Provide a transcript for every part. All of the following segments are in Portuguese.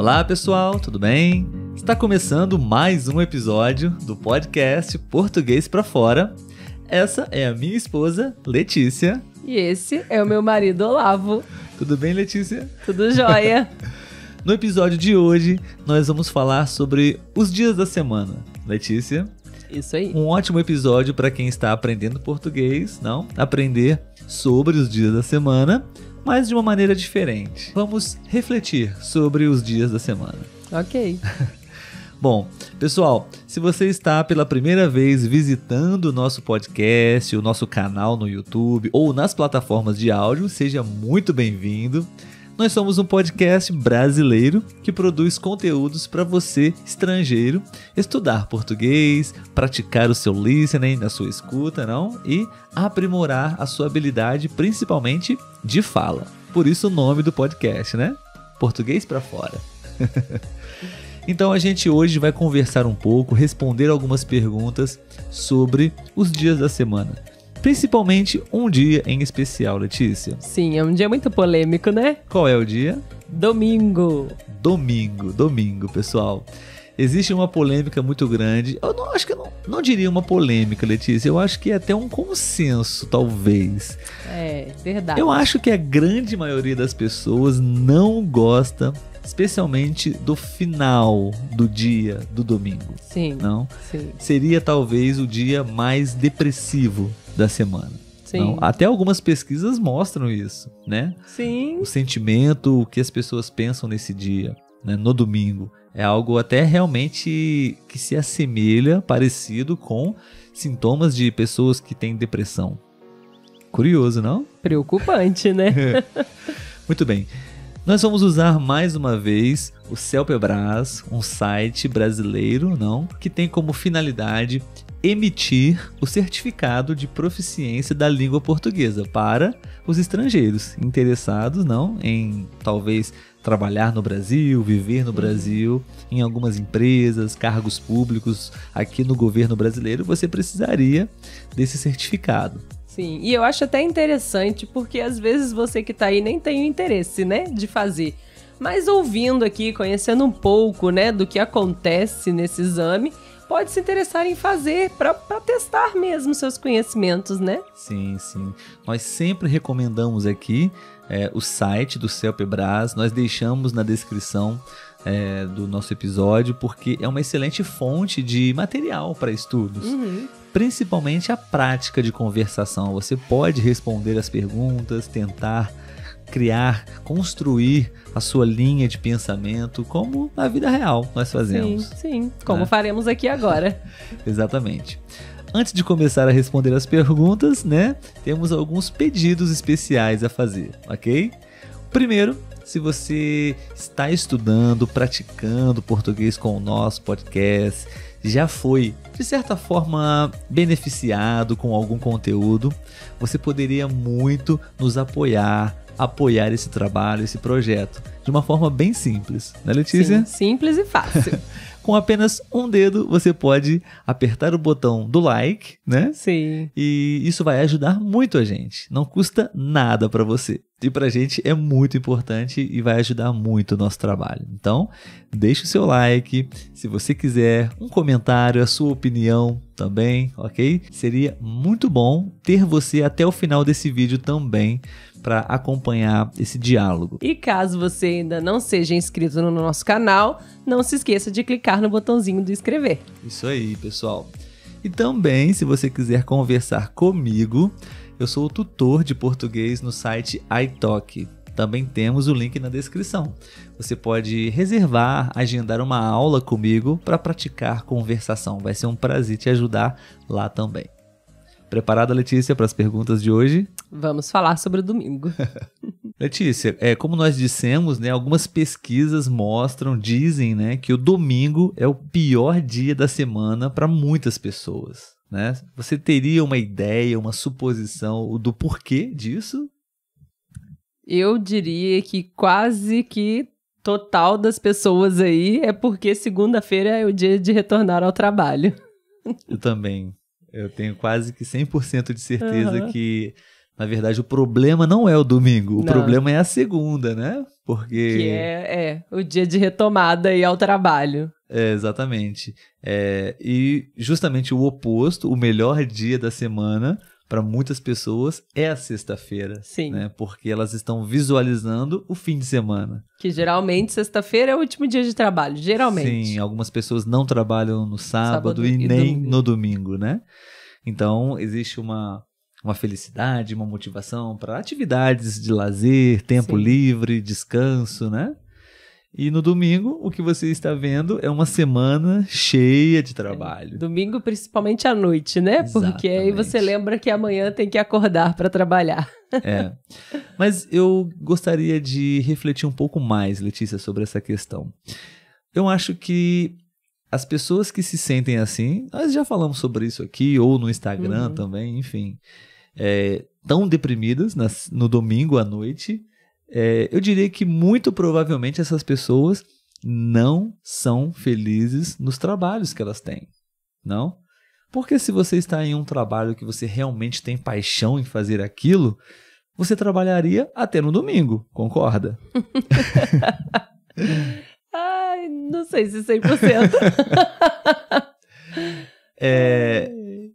Olá, pessoal, tudo bem? Está começando mais um episódio do podcast Português para Fora. Essa é a minha esposa, Letícia. E esse é o meu marido, Olavo. Tudo bem, Letícia? Tudo jóia. no episódio de hoje, nós vamos falar sobre os dias da semana. Letícia, isso aí. Um ótimo episódio para quem está aprendendo português, não? Aprender sobre os dias da semana mas de uma maneira diferente. Vamos refletir sobre os dias da semana. Ok. Bom, pessoal, se você está pela primeira vez visitando o nosso podcast, o nosso canal no YouTube ou nas plataformas de áudio, seja muito bem-vindo. Nós somos um podcast brasileiro que produz conteúdos para você, estrangeiro, estudar português, praticar o seu listening, a sua escuta, não? E aprimorar a sua habilidade, principalmente de fala. Por isso o nome do podcast, né? Português para fora. Então a gente hoje vai conversar um pouco, responder algumas perguntas sobre os dias da semana. Principalmente um dia em especial, Letícia. Sim, é um dia muito polêmico, né? Qual é o dia? Domingo. Domingo, domingo, pessoal. Existe uma polêmica muito grande. Eu não acho que eu não, não diria uma polêmica, Letícia. Eu acho que é até um consenso, talvez. É, verdade. Eu acho que a grande maioria das pessoas não gosta especialmente do final do dia do domingo. Sim. Não? Sim. Seria talvez o dia mais depressivo da semana. Sim. Não, até algumas pesquisas mostram isso, né? Sim. O sentimento, o que as pessoas pensam nesse dia, né, no domingo, é algo até realmente que se assemelha, parecido com sintomas de pessoas que têm depressão. Curioso, não? Preocupante, né? Muito bem. Nós vamos usar mais uma vez o Celpebras, um site brasileiro, não, que tem como finalidade emitir o certificado de proficiência da língua portuguesa para os estrangeiros interessados, não, em talvez trabalhar no Brasil, viver no uhum. Brasil, em algumas empresas, cargos públicos, aqui no governo brasileiro, você precisaria desse certificado. Sim, e eu acho até interessante porque às vezes você que está aí nem tem o interesse, né, de fazer. Mas ouvindo aqui, conhecendo um pouco, né, do que acontece nesse exame, pode se interessar em fazer para testar mesmo seus conhecimentos, né? Sim, sim. Nós sempre recomendamos aqui é, o site do CELPEBRAS, nós deixamos na descrição é, do nosso episódio, porque é uma excelente fonte de material para estudos. Uhum principalmente a prática de conversação. Você pode responder as perguntas, tentar criar, construir a sua linha de pensamento, como na vida real nós fazemos. Sim, sim. Como né? faremos aqui agora. Exatamente. Antes de começar a responder as perguntas, né, temos alguns pedidos especiais a fazer, ok? Primeiro, se você está estudando, praticando português com o nosso podcast, já foi de certa forma beneficiado com algum conteúdo, você poderia muito nos apoiar apoiar esse trabalho, esse projeto, de uma forma bem simples, né, Letícia? Sim, simples e fácil. com apenas um dedo você pode apertar o botão do like, né? Sim. E isso vai ajudar muito a gente. Não custa nada para você e para a gente é muito importante e vai ajudar muito o nosso trabalho. Então, deixe o seu like, se você quiser um comentário, a sua opinião também, ok? Seria muito bom ter você até o final desse vídeo também para acompanhar esse diálogo. E caso você ainda não seja inscrito no nosso canal, não se esqueça de clicar no botãozinho do inscrever. Isso aí, pessoal. E também, se você quiser conversar comigo, eu sou o tutor de português no site iTalk. Também temos o link na descrição. Você pode reservar, agendar uma aula comigo para praticar conversação. Vai ser um prazer te ajudar lá também. Preparada, Letícia, para as perguntas de hoje? Vamos falar sobre o domingo. Letícia, é, como nós dissemos, né, algumas pesquisas mostram, dizem né, que o domingo é o pior dia da semana para muitas pessoas. Né? Você teria uma ideia, uma suposição do porquê disso? Eu diria que quase que total das pessoas aí é porque segunda-feira é o dia de retornar ao trabalho. Eu também. Eu tenho quase que 100% de certeza uhum. que, na verdade, o problema não é o domingo, o não. problema é a segunda, né? Porque. Que é, é o dia de retomada e ao trabalho. É, exatamente. É, e justamente o oposto, o melhor dia da semana para muitas pessoas é a sexta-feira. Sim. Né? Porque elas estão visualizando o fim de semana. Que geralmente sexta-feira é o último dia de trabalho, geralmente. Sim, algumas pessoas não trabalham no sábado, sábado e, e, nem domingo. no domingo, né? Então existe uma uma felicidade, uma motivação para atividades de lazer, tempo Sim. livre, descanso, né? E no domingo, o que você está vendo é uma semana cheia de trabalho. É, domingo, principalmente à noite, né? Exatamente. Porque aí você lembra que amanhã tem que acordar para trabalhar. É. Mas eu gostaria de refletir um pouco mais, Letícia, sobre essa questão. Eu acho que as pessoas que se sentem assim, nós já falamos sobre isso aqui, ou no Instagram uhum. também, enfim é, tão deprimidas nas, no domingo à noite, é, eu diria que muito provavelmente essas pessoas não são felizes nos trabalhos que elas têm, não? Porque se você está em um trabalho que você realmente tem paixão em fazer aquilo, você trabalharia até no domingo, concorda? Ai, não sei se 100%. é,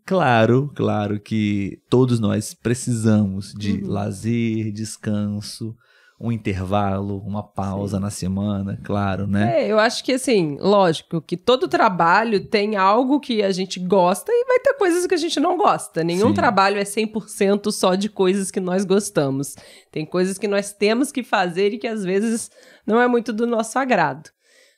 claro, claro que todos nós precisamos de uhum. lazer, descanso, um intervalo, uma pausa Sim. na semana, claro, né? É, eu acho que assim, lógico, que todo trabalho tem algo que a gente gosta e vai ter coisas que a gente não gosta. Nenhum Sim. trabalho é 100% só de coisas que nós gostamos. Tem coisas que nós temos que fazer e que às vezes não é muito do nosso agrado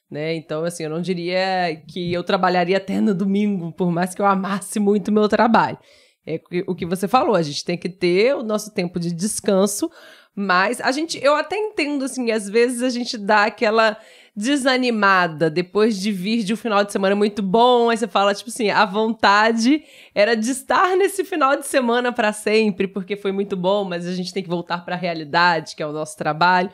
né? Então, assim, eu não diria que eu trabalharia até no domingo, por mais que eu amasse muito o meu trabalho. É o que você falou, a gente tem que ter o nosso tempo de descanso, mas a gente, eu até entendo, assim, às vezes a gente dá aquela desanimada depois de vir de um final de semana muito bom, aí você fala, tipo assim, a vontade era de estar nesse final de semana para sempre, porque foi muito bom, mas a gente tem que voltar para a realidade, que é o nosso trabalho.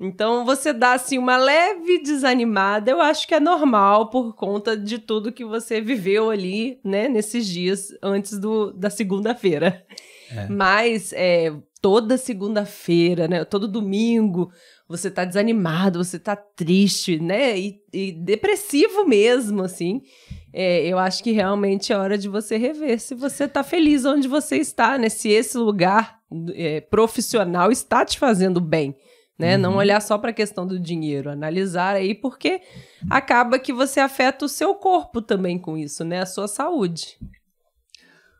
Então você dá assim uma leve desanimada, eu acho que é normal por conta de tudo que você viveu ali, né, nesses dias antes do, da segunda-feira. É. Mas é, toda segunda-feira, né, todo domingo, você tá desanimado, você tá triste, né, e, e depressivo mesmo, assim. É, eu acho que realmente é hora de você rever se você tá feliz onde você está, né, se esse lugar é, profissional está te fazendo bem né? Uhum. Não olhar só para a questão do dinheiro, analisar aí porque acaba que você afeta o seu corpo também com isso, né? A sua saúde.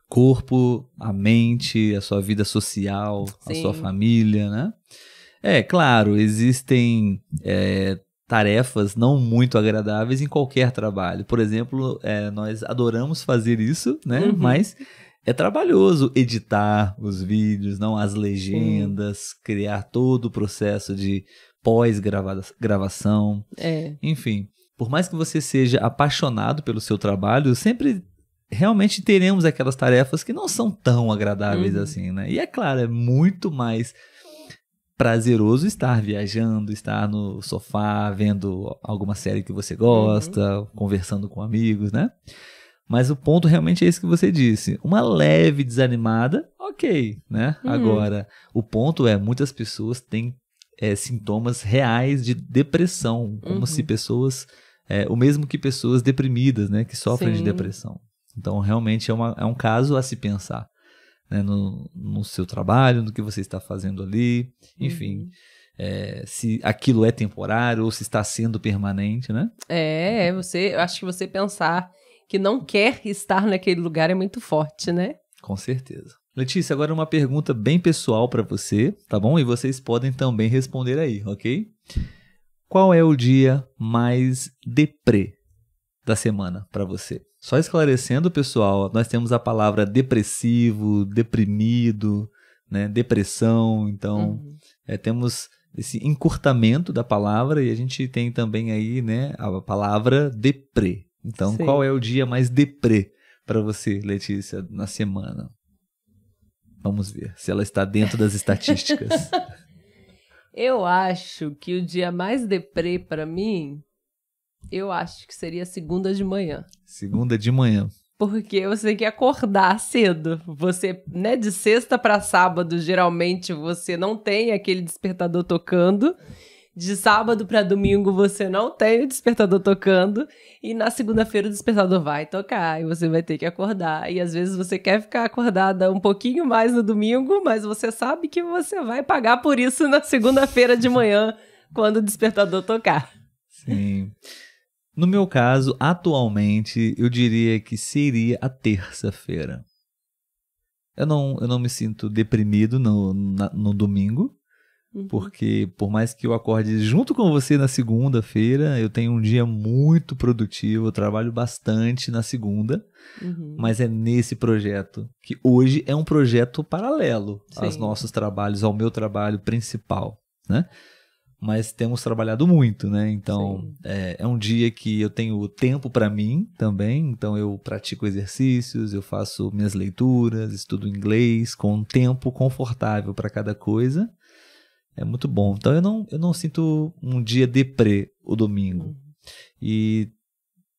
Corpo, a mente, a sua vida social, Sim. a sua família, né? É, claro, existem é, tarefas não muito agradáveis em qualquer trabalho. Por exemplo, é, nós adoramos fazer isso, né? Uhum. Mas é trabalhoso editar os vídeos, não as legendas, Sim. criar todo o processo de pós-gravação. É. Enfim, por mais que você seja apaixonado pelo seu trabalho, sempre realmente teremos aquelas tarefas que não são tão agradáveis uhum. assim, né? E é claro, é muito mais prazeroso estar viajando, estar no sofá, vendo alguma série que você uhum. gosta, uhum. conversando com amigos, né? Mas o ponto realmente é isso que você disse. Uma leve desanimada, ok, né? Uhum. Agora, o ponto é, muitas pessoas têm é, sintomas reais de depressão, como uhum. se pessoas, é, o mesmo que pessoas deprimidas, né, que sofrem Sim. de depressão. Então, realmente é, uma, é um caso a se pensar, né, no, no seu trabalho, no que você está fazendo ali, enfim. Uhum. É, se aquilo é temporário ou se está sendo permanente, né? É, é você, eu acho que você pensar que não quer estar naquele lugar é muito forte, né? Com certeza. Letícia, agora uma pergunta bem pessoal para você, tá bom? E vocês podem também responder aí, ok? Qual é o dia mais deprê da semana para você? Só esclarecendo, pessoal, nós temos a palavra depressivo, deprimido, né? Depressão, então uhum. é, temos esse encurtamento da palavra e a gente tem também aí, né, a palavra deprê. Então, Sim. qual é o dia mais deprê para você, Letícia, na semana? Vamos ver se ela está dentro das estatísticas. eu acho que o dia mais deprê para mim, eu acho que seria segunda de manhã. Segunda de manhã. Porque você tem que acordar cedo. Você, né, de sexta para sábado, geralmente você não tem aquele despertador tocando de sábado para domingo você não tem o despertador tocando e na segunda-feira o despertador vai tocar e você vai ter que acordar. E às vezes você quer ficar acordada um pouquinho mais no domingo, mas você sabe que você vai pagar por isso na segunda-feira de manhã quando o despertador tocar. Sim. No meu caso, atualmente, eu diria que seria a terça-feira. Eu não, eu não me sinto deprimido no, na, no domingo. Uhum. Porque por mais que eu acorde junto com você na segunda-feira, eu tenho um dia muito produtivo, eu trabalho bastante na segunda, uhum. mas é nesse projeto que hoje é um projeto paralelo Sim. aos nossos trabalhos, ao meu trabalho principal, né? Mas temos trabalhado muito, né? Então é, é, um dia que eu tenho tempo para mim também, então eu pratico exercícios, eu faço minhas leituras, estudo inglês com um tempo confortável para cada coisa. É muito bom. Então eu não, eu não sinto um dia deprê o domingo. Uhum. E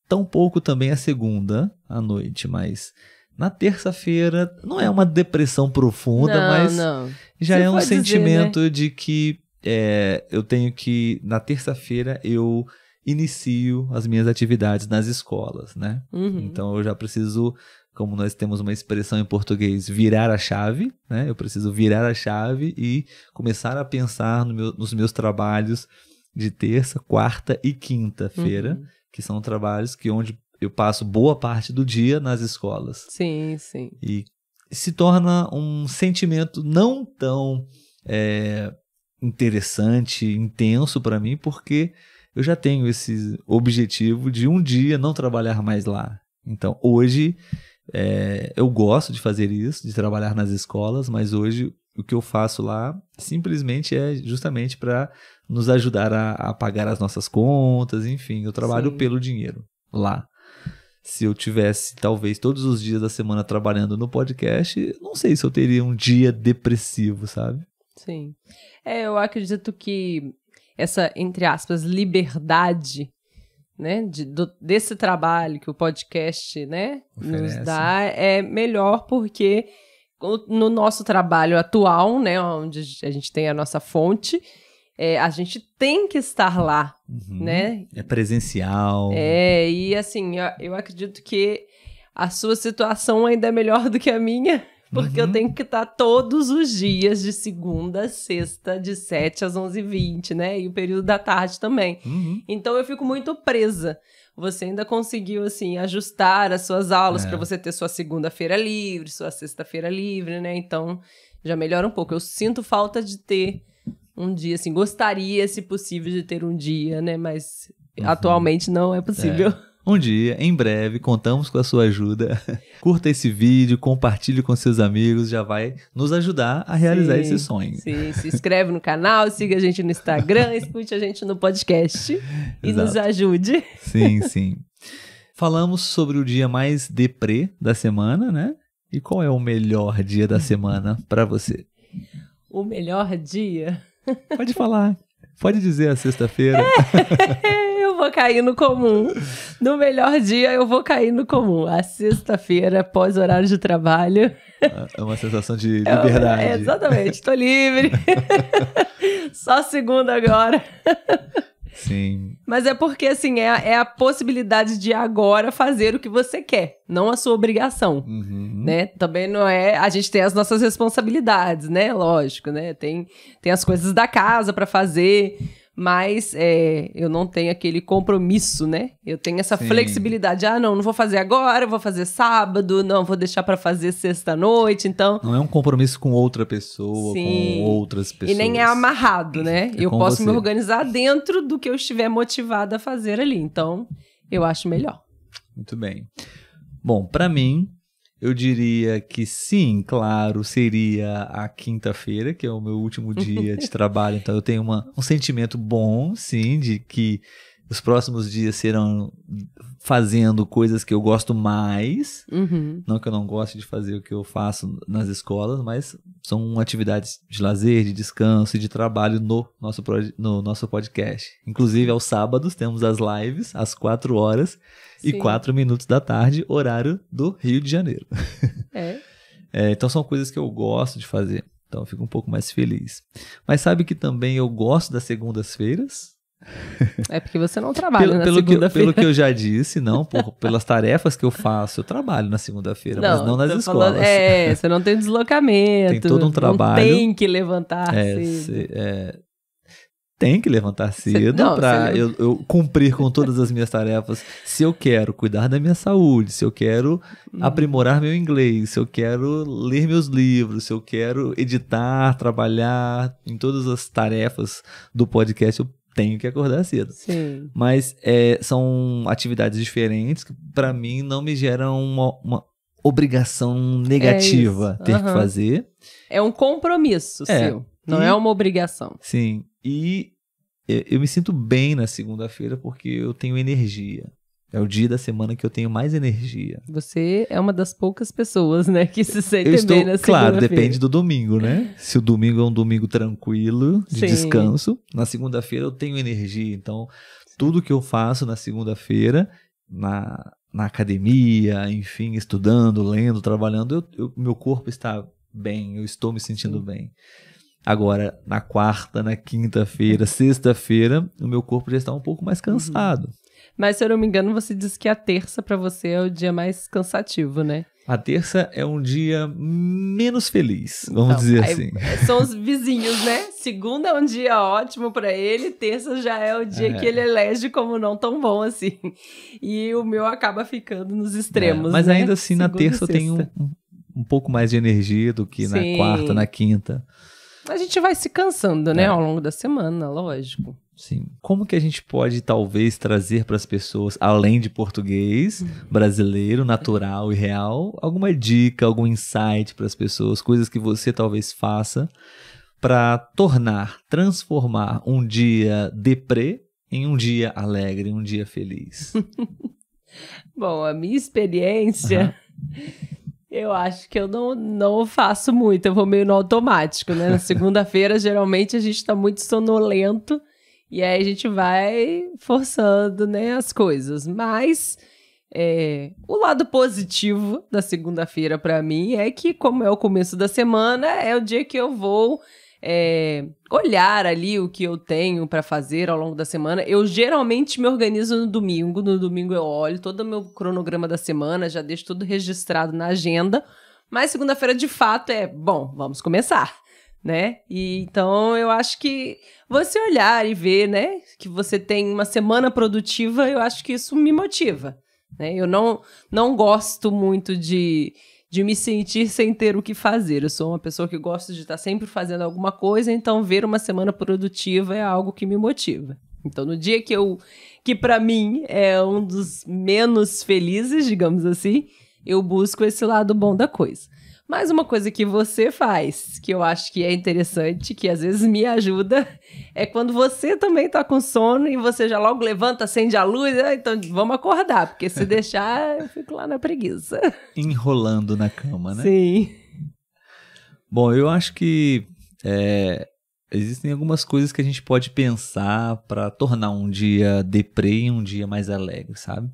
tão pouco também a segunda à noite, mas na terça-feira não é uma depressão profunda, não, mas não. já Você é um sentimento dizer, né? de que é, eu tenho que na terça-feira eu inicio as minhas atividades nas escolas, né? Uhum. Então eu já preciso, como nós temos uma expressão em português, virar a chave, né? Eu preciso virar a chave e começar a pensar no meu, nos meus trabalhos de terça, quarta e quinta-feira, uhum. que são trabalhos que onde eu passo boa parte do dia nas escolas. Sim, sim. E se torna um sentimento não tão é, interessante, intenso para mim, porque eu já tenho esse objetivo de um dia não trabalhar mais lá. Então, hoje, é, eu gosto de fazer isso, de trabalhar nas escolas, mas hoje o que eu faço lá simplesmente é justamente para nos ajudar a, a, pagar as nossas contas, enfim, eu trabalho Sim. pelo dinheiro lá. Se eu tivesse, talvez, todos os dias da semana trabalhando no podcast, não sei se eu teria um dia depressivo, sabe? Sim. É, eu acredito que essa, entre aspas, liberdade né, de, do, desse trabalho que o podcast né, nos dá é melhor porque no nosso trabalho atual, né, onde a gente tem a nossa fonte, é, a gente tem que estar lá, uhum. né? É presencial. É, e assim, eu, eu acredito que a sua situação ainda é melhor do que a minha, porque uhum. eu tenho que estar todos os dias, de segunda a sexta, de 7 às 11h20, né? E o período da tarde também. Uhum. Então eu fico muito presa. Você ainda conseguiu, assim, ajustar as suas aulas é. para você ter sua segunda-feira livre, sua sexta-feira livre, né? Então já melhora um pouco. Eu sinto falta de ter um dia, assim, gostaria, se possível, de ter um dia, né? Mas uhum. atualmente não é possível. É. Um dia, em breve, contamos com a sua ajuda. Curta esse vídeo, compartilhe com seus amigos, já vai nos ajudar a realizar sim, esse sonho. Sim, se inscreve no canal, siga a gente no Instagram, escute a gente no podcast e Exato. nos ajude. Sim, sim. Falamos sobre o dia mais deprê da semana, né? E qual é o melhor dia da semana para você? O melhor dia? Pode falar. Pode dizer a sexta-feira. É vou cair no comum. No melhor dia, eu vou cair no comum. A sexta-feira, pós horário de trabalho. É, é uma sensação de é liberdade. É, exatamente, estou livre. Só segunda agora. Sim. Mas é porque, assim, é, é, a possibilidade de agora fazer o que você quer, não a sua obrigação, uhum. né? Também não é... A gente tem as nossas responsabilidades, né? Lógico, né? Tem, tem as coisas da casa para fazer, mas é, eu não tenho aquele compromisso, né? Eu tenho essa Sim. flexibilidade. Ah, não, não vou fazer agora, vou fazer sábado, não, vou deixar para fazer sexta-noite, então... Não é um compromisso com outra pessoa, Sim. com outras pessoas. E nem é amarrado, né? É eu posso você. me organizar dentro do que eu estiver motivada a fazer ali, então eu acho melhor. Muito bem. Bom, para mim, eu diria que sim, claro, seria a quinta-feira, que é o meu último dia de trabalho, então eu tenho uma, um sentimento bom, sim, de que os próximos dias serão fazendo coisas que eu gosto mais. Uhum. Não que eu não goste de fazer o que eu faço nas escolas, mas são atividades de lazer, de descanso e de trabalho no nosso, no nosso podcast. Inclusive, aos sábados temos as lives às 4 horas Sim. e 4 minutos da tarde, horário do Rio de Janeiro. É. é, então são coisas que eu gosto de fazer. Então eu fico um pouco mais feliz. Mas sabe que também eu gosto das segundas-feiras? É porque você não trabalha pelo, na pelo segunda-feira. Que, pelo que eu já disse, não, por, pelas tarefas que eu faço, eu trabalho na segunda-feira, mas não nas escolas. Falando, é, você não tem deslocamento. Tem todo um trabalho. tem que levantar é, cedo. Cê, é, tem que levantar cedo para eu, eu, cumprir com todas as minhas tarefas. Se eu quero cuidar da minha saúde, se eu quero hum. aprimorar meu inglês, se eu quero ler meus livros, se eu quero editar, trabalhar em todas as tarefas do podcast, eu tenho que acordar cedo. Sim. Mas é, são atividades diferentes que, para mim, não me geram uma, uma obrigação negativa é ter uhum. que fazer. É um compromisso é. seu, não e, é uma obrigação. Sim. E eu, é, eu me sinto bem na segunda-feira porque eu tenho energia. É o dia da semana que eu tenho mais energia. Você é uma das poucas pessoas, né, que se sente eu estou, bem na Claro, depende do domingo, né? Se o domingo é um domingo tranquilo, de Sim. descanso, na segunda-feira eu tenho energia. Então, tudo que eu faço na segunda-feira, na, na academia, enfim, estudando, lendo, trabalhando, eu, eu, meu corpo está bem, eu estou me sentindo Sim. bem. Agora, na quarta, na quinta-feira, é. sexta-feira, o meu corpo já está um pouco mais uhum. cansado. Uhum. Mas se eu não me engano, você disse que a terça para você é o dia mais cansativo, né? A terça é um dia menos feliz, vamos então, dizer aí, assim. São os vizinhos, né? Segunda é um dia ótimo para ele, terça já é o dia é. que ele elege como não tão bom assim. E o meu acaba ficando nos extremos. É, mas né? ainda assim, Segunda na terça eu tenho um, um pouco mais de energia do que Sim. na quarta, na quinta. A gente vai se cansando, né, é. ao longo da semana, lógico. Sim. Como que a gente pode, talvez, trazer para as pessoas, além de português, uhum. brasileiro, natural e real, alguma dica, algum insight para as pessoas, coisas que você talvez faça para tornar, transformar um dia deprê em um dia alegre, um dia feliz? Bom, a minha experiência. Uhum. Eu acho que eu não, não faço muito, eu vou meio no automático, né? Na segunda-feira, geralmente, a gente tá muito sonolento e aí a gente vai forçando, né, as coisas. Mas é, o lado positivo da segunda-feira para mim é que, como é o começo da semana, é o dia que eu vou é, olhar ali o que eu tenho para fazer ao longo da semana. Eu geralmente me organizo no domingo. No domingo eu olho todo o meu cronograma da semana, já deixo tudo registrado na agenda. Mas segunda-feira, de fato, é bom, vamos começar, né? E então eu acho que você olhar e ver, né, que você tem uma semana produtiva, eu acho que isso me motiva. Né? Eu não, não gosto muito de de me sentir sem ter o que fazer. Eu sou uma pessoa que gosta de estar sempre fazendo alguma coisa, então ver uma semana produtiva é algo que me motiva. Então, no dia que eu que para mim é um dos menos felizes, digamos assim, eu busco esse lado bom da coisa. Mas uma coisa que você faz, que eu acho que é interessante, que às vezes me ajuda, é quando você também tá com sono e você já logo levanta, acende a luz, ah, então vamos acordar, porque se deixar, eu fico lá na preguiça. Enrolando na cama, né? Sim. Bom, eu acho que é, existem algumas coisas que a gente pode pensar para tornar um dia deprê um dia mais alegre, sabe?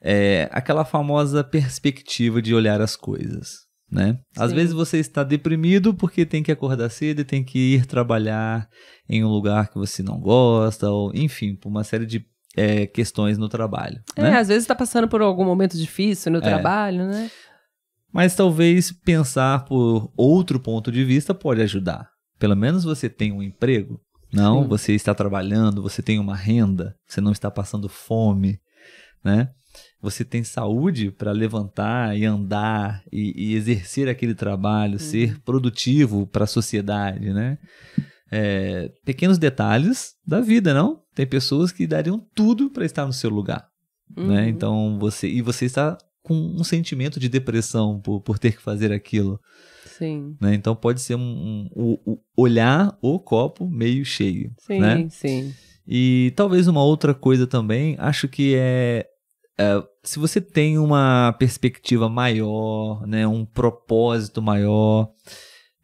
É, aquela famosa perspectiva de olhar as coisas né? Sim. Às vezes você está deprimido porque tem que acordar cedo e tem que ir trabalhar em um lugar que você não gosta, ou enfim, por uma série de é, questões no trabalho. É, né? às vezes está passando por algum momento difícil no é. trabalho, né? Mas talvez pensar por outro ponto de vista pode ajudar. Pelo menos você tem um emprego. Não, Sim. você está trabalhando, você tem uma renda, você não está passando fome, né? você tem saúde para levantar e andar e, e exercer aquele trabalho, ser uhum. produtivo para a sociedade, né? É, pequenos detalhes da vida, não? Tem pessoas que dariam tudo para estar no seu lugar, né? uhum. né? Então você e você está com um sentimento de depressão por, por ter que fazer aquilo. Sim. Né? Então pode ser um, um, um, olhar o copo meio cheio. Sim, né? sim. E talvez uma outra coisa também, acho que é é, se você tem uma perspectiva maior, né, um propósito maior,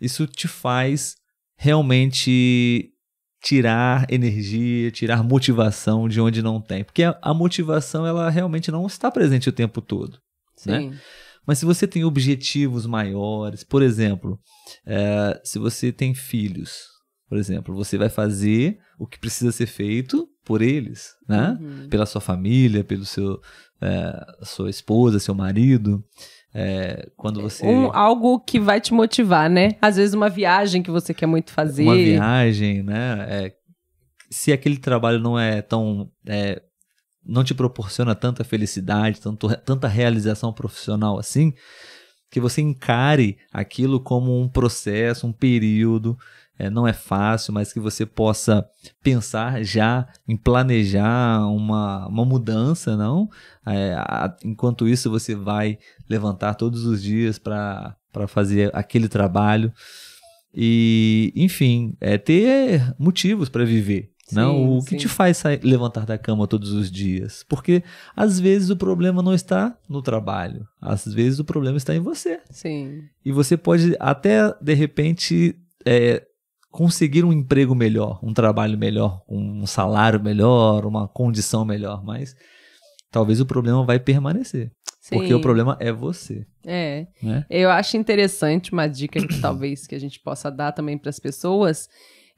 isso te faz realmente tirar energia, tirar motivação de onde não tem, porque a, a motivação ela realmente não está presente o tempo todo, né? Sim. né? Mas se você tem objetivos maiores, por exemplo, é, se você tem filhos, por exemplo, você vai fazer o que precisa ser feito por eles, né? Uhum. Pela sua família, pelo seu é, sua esposa, seu marido. É, quando é, você um, algo que vai te motivar, né? Às vezes uma viagem que você quer muito fazer. Uma viagem, né? É, se aquele trabalho não é tão é, não te proporciona tanta felicidade, tanto, tanta realização profissional assim, que você encare aquilo como um processo, um período é, não é fácil, mas que você possa pensar já em planejar uma, uma mudança, não? É, a, enquanto isso, você vai levantar todos os dias para fazer aquele trabalho. E, enfim, é ter motivos para viver. Sim, não, o sim. que te faz sair, levantar da cama todos os dias? Porque às vezes o problema não está no trabalho, às vezes o problema está em você. Sim. E você pode até de repente é, conseguir um emprego melhor, um trabalho melhor, um salário melhor, uma condição melhor, mas talvez o problema vai permanecer. Sim. Porque o problema é você. É. Né? Eu acho interessante uma dica que talvez que a gente possa dar também para as pessoas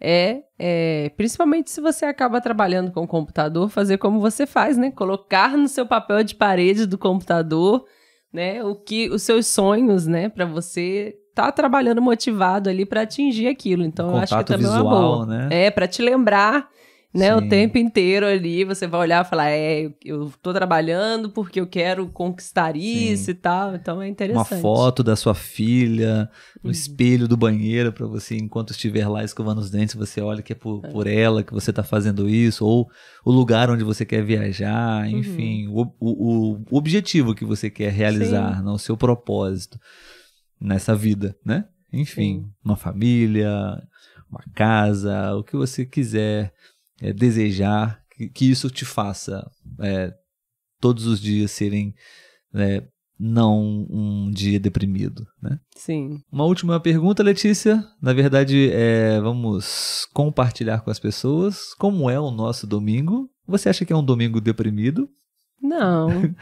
é, é, principalmente se você acaba trabalhando com o computador, fazer como você faz, né? Colocar no seu papel de parede do computador, né? O que os seus sonhos, né, para você tá trabalhando motivado ali para atingir aquilo. Então, eu acho que também visual, é uma boa. Né? É, para te lembrar né? Sim. O tempo inteiro ali, você vai olhar e falar, é, eu tô trabalhando porque eu quero conquistar isso Sim. e tal. Então é interessante. Uma foto da sua filha no uhum. espelho do banheiro para você, enquanto estiver lá escovando os dentes, você olha que é por, é. por ela que você tá fazendo isso, ou o lugar onde você quer viajar, uhum. enfim, uhum. o, o, o, objetivo que você quer realizar, não, né, o seu propósito nessa vida, né? Enfim, Sim. uma família, uma casa, o que você quiser é, desejar, que, que, isso te faça é, todos os dias serem é, não um dia deprimido, né? Sim. Uma última pergunta, Letícia. Na verdade, é, vamos compartilhar com as pessoas como é o nosso domingo. Você acha que é um domingo deprimido? Não.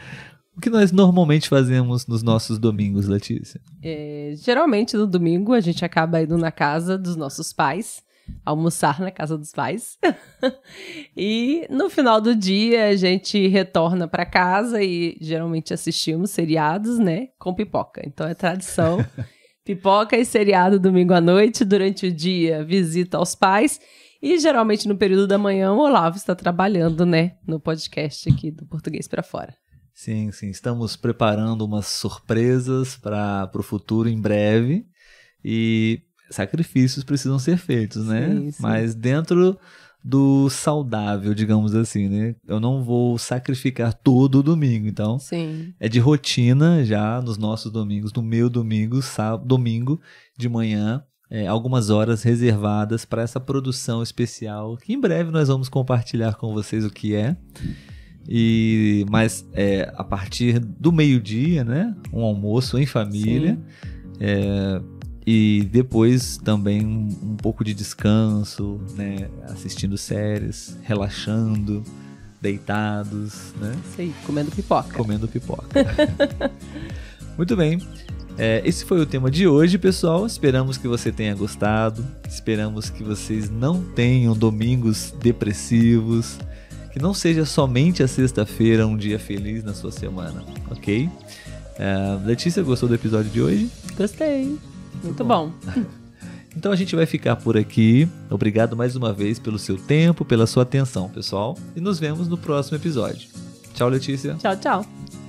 O que nós normalmente fazemos nos nossos domingos, Letícia? É, geralmente no domingo a gente acaba indo na casa dos nossos pais, almoçar na casa dos pais. e no final do dia a gente retorna para casa e geralmente assistimos seriados, né, com pipoca. Então é tradição. pipoca e seriado domingo à noite, durante o dia, visita aos pais. E geralmente no período da manhã o Olavo está trabalhando, né, no podcast aqui do Português para Fora. Sim, sim. Estamos preparando umas surpresas para o futuro em breve. E sacrifícios precisam ser feitos, né? Sim, sim. Mas dentro do saudável, digamos assim, né? Eu não vou sacrificar todo domingo, então Sim. é de rotina já nos nossos domingos, no meu domingo, sábado, domingo de manhã, é, algumas horas reservadas para essa produção especial que em breve nós vamos compartilhar com vocês o que é. E, mas é, a partir do meio-dia, né? Um almoço em família. É, e depois também um, um, pouco de descanso, né? Assistindo séries, relaxando, deitados, né? Sei, comendo pipoca. Comendo pipoca. Muito bem. É, esse foi o tema de hoje, pessoal. Esperamos que você tenha gostado. Esperamos que vocês não tenham domingos depressivos que não seja somente a sexta-feira um dia feliz na sua semana, ok? É, Letícia, gostou do episódio de hoje? Gostei. Muito, Muito bom. bom. então a gente vai ficar por aqui. Obrigado mais uma vez pelo seu tempo, pela sua atenção, pessoal. E nos vemos no próximo episódio. Tchau, Letícia. Tchau, tchau.